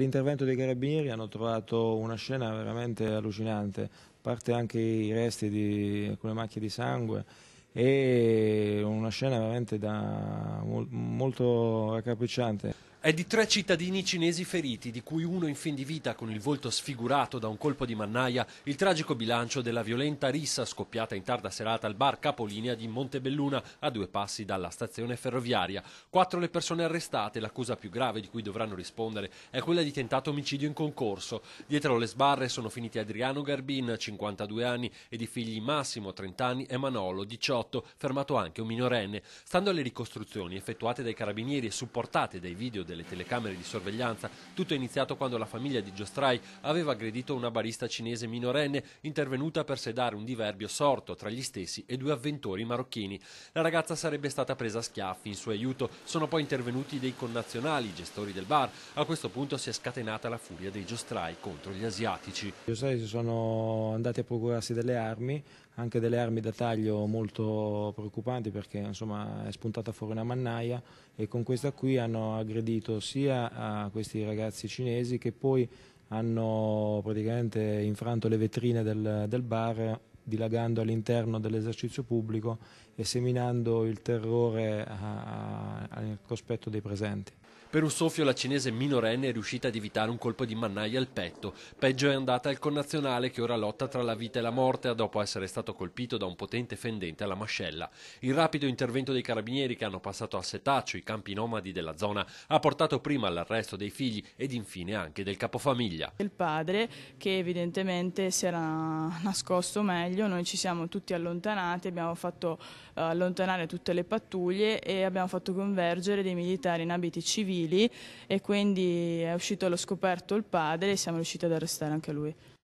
L'intervento dei carabinieri hanno trovato una scena veramente allucinante, a parte anche i resti di alcune macchie di sangue e una scena veramente da, molto raccapricciante è di tre cittadini cinesi feriti, di cui uno in fin di vita con il volto sfigurato da un colpo di mannaia, il tragico bilancio della violenta rissa scoppiata in tarda serata al bar capolinea di Montebelluna, a due passi dalla stazione ferroviaria. Quattro le persone arrestate, l'accusa più grave di cui dovranno rispondere è quella di tentato omicidio in concorso. Dietro le sbarre sono finiti Adriano Garbin, 52 anni, ed i figli Massimo, 30 anni, e Manolo, 18, fermato anche un minorenne. Stando alle ricostruzioni effettuate dai carabinieri e supportate dai video delle telecamere di sorveglianza. Tutto è iniziato quando la famiglia di Giostrai aveva aggredito una barista cinese minorenne intervenuta per sedare un diverbio sorto tra gli stessi e due avventori marocchini. La ragazza sarebbe stata presa a schiaffi. In suo aiuto sono poi intervenuti dei connazionali, gestori del bar. A questo punto si è scatenata la furia dei Giostrai contro gli asiatici. I Giostrai si sono andati a procurarsi delle armi anche delle armi da taglio molto preoccupanti perché insomma, è spuntata fuori una mannaia e con questa qui hanno aggredito sia a ah, questi ragazzi cinesi che poi hanno praticamente infranto le vetrine del, del bar dilagando all'interno dell'esercizio pubblico e seminando il terrore al cospetto dei presenti. Per un soffio la cinese minorenne è riuscita ad evitare un colpo di mannaia al petto. Peggio è andata al connazionale che ora lotta tra la vita e la morte dopo essere stato colpito da un potente fendente alla mascella. Il rapido intervento dei carabinieri che hanno passato a setaccio i campi nomadi della zona ha portato prima all'arresto dei figli ed infine anche del capofamiglia. Il padre che evidentemente si era nascosto meglio luglio noi ci siamo tutti allontanati, abbiamo fatto eh, allontanare tutte le pattuglie e abbiamo fatto convergere dei militari in abiti civili e quindi è uscito allo scoperto il padre e siamo riusciti ad arrestare anche lui.